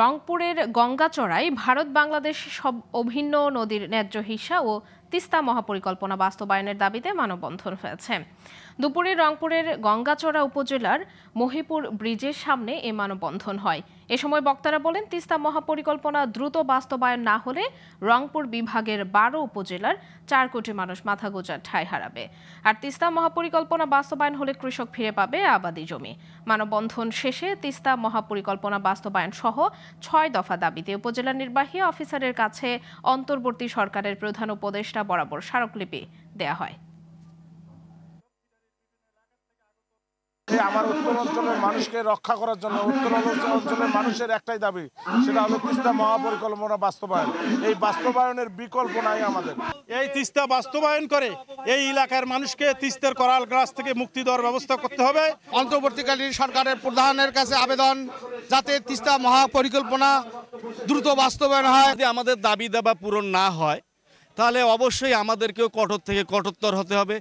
রংপুরের গঙ্গাচড়ায় ভারত বাংলাদেশ সব অভিন্ন নদীর ন্যায্য হিসা ও তিস্তা মহাপরিকল্পনা বাস্তবায়নের দাবিতে মানববন্ধন হয়েছে দুপুরে রংপুরের গঙ্গাচড়া উপজেলার মহিপুর ব্রিজের সামনে এ মানববন্ধন হয় এ সময় বক্তারা বলেন তিস্তা মহাপরিকল্পনা দ্রুত বাস্তবায়ন না হলে রংপুর বিভাগের বারো উপজেলার চার কোটি মানুষ মাথা গোজার ঠাঁই হারাবে আর তিস্তা মহাপরিকল্পনা বাস্তবায়ন হলে কৃষক ফিরে পাবে আবাদি জমি মানববন্ধন শেষে তিস্তা মহাপরিকল্পনা বাস্তবায়ন সহ ছয় দফা দাবিতে উপজেলা নির্বাহী অফিসারের কাছে অন্তর্বর্তী সরকারের প্রধান উপদেষ্টা বরাবর স্মারকলিপি দেয়া হয় যে আমার উত্তর অঞ্চলের মানুষকে রক্ষা করার জন্য উত্তর অঞ্চলের মানুষের একটাই দাবি সেটা হলো তিস্তা মহাপরিকল্পনা বাস্তবায়ন এই বাস্তবায়নের বিকল্প নাই আমাদের এই তিস্তা বাস্তবায়ন করে এই এলাকার মানুষকে তিস্তার করাল গ্রাস থেকে মুক্তি দেওয়ার ব্যবস্থা করতে হবে অন্তর্বর্তীকালীন সরকারের প্রধানের কাছে আবেদন যাতে তিস্তা মহাপরিকল্পনা দ্রুত বাস্তবায়ন হয় যদি আমাদের দাবি দাবা পূরণ না হয় তাহলে অবশ্যই আমাদেরকেও কঠোর থেকে কঠোরতর হতে হবে